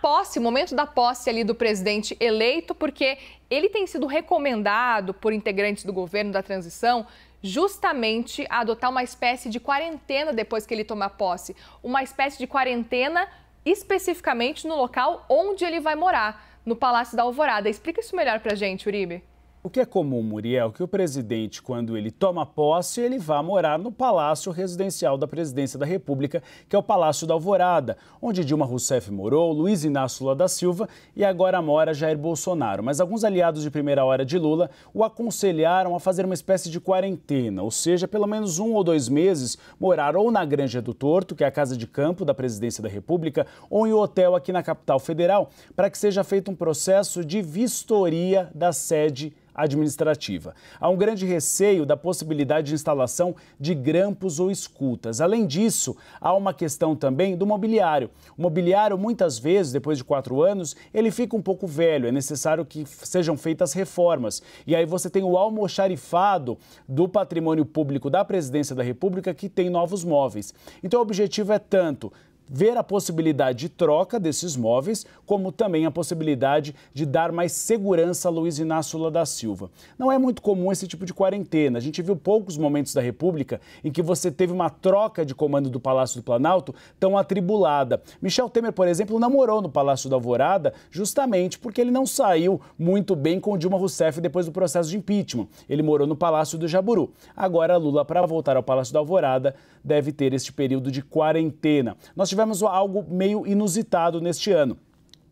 posse, o momento da posse ali do presidente eleito, porque ele tem sido recomendado por integrantes do governo da transição justamente a adotar uma espécie de quarentena depois que ele tomar posse, uma espécie de quarentena especificamente no local onde ele vai morar, no Palácio da Alvorada. Explica isso melhor pra gente, Uribe. O que é comum, Muriel, que o presidente, quando ele toma posse, ele vá morar no Palácio Residencial da Presidência da República, que é o Palácio da Alvorada, onde Dilma Rousseff morou, Luiz Inácio Lula da Silva e agora mora Jair Bolsonaro. Mas alguns aliados de primeira hora de Lula o aconselharam a fazer uma espécie de quarentena, ou seja, pelo menos um ou dois meses morar ou na Granja do Torto, que é a casa de campo da Presidência da República, ou em um hotel aqui na capital federal, para que seja feito um processo de vistoria da sede administrativa. Há um grande receio da possibilidade de instalação de grampos ou escutas. Além disso, há uma questão também do mobiliário. O mobiliário, muitas vezes, depois de quatro anos, ele fica um pouco velho, é necessário que sejam feitas reformas. E aí você tem o almoxarifado do patrimônio público da Presidência da República que tem novos móveis. Então, o objetivo é tanto ver a possibilidade de troca desses móveis, como também a possibilidade de dar mais segurança a Luiz Inácio Lula da Silva. Não é muito comum esse tipo de quarentena. A gente viu poucos momentos da República em que você teve uma troca de comando do Palácio do Planalto tão atribulada. Michel Temer, por exemplo, não morou no Palácio da Alvorada justamente porque ele não saiu muito bem com Dilma Rousseff depois do processo de impeachment. Ele morou no Palácio do Jaburu. Agora Lula, para voltar ao Palácio da Alvorada, deve ter este período de quarentena. Nós tivemos tivemos algo meio inusitado neste ano.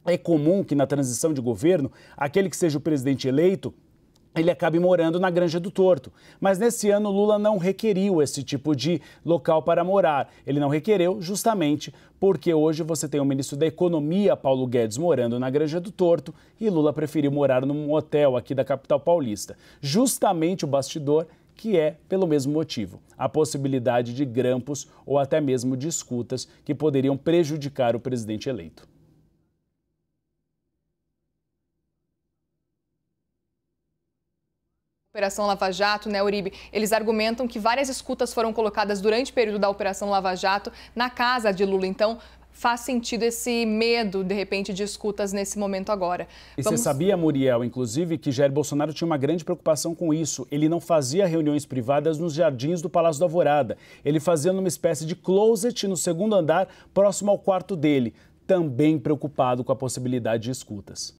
É comum que na transição de governo, aquele que seja o presidente eleito ele acabe morando na Granja do Torto. Mas nesse ano, Lula não requeriu esse tipo de local para morar. Ele não requereu justamente porque hoje você tem o ministro da Economia, Paulo Guedes, morando na Granja do Torto e Lula preferiu morar num hotel aqui da capital paulista. Justamente o bastidor que é, pelo mesmo motivo, a possibilidade de grampos ou até mesmo de escutas que poderiam prejudicar o presidente eleito. Operação Lava Jato, né, Uribe? Eles argumentam que várias escutas foram colocadas durante o período da Operação Lava Jato na casa de Lula. Então, faz sentido esse medo, de repente, de escutas nesse momento agora. E Vamos... você sabia, Muriel, inclusive, que Jair Bolsonaro tinha uma grande preocupação com isso. Ele não fazia reuniões privadas nos jardins do Palácio da Alvorada. Ele fazia numa espécie de closet no segundo andar, próximo ao quarto dele. Também preocupado com a possibilidade de escutas.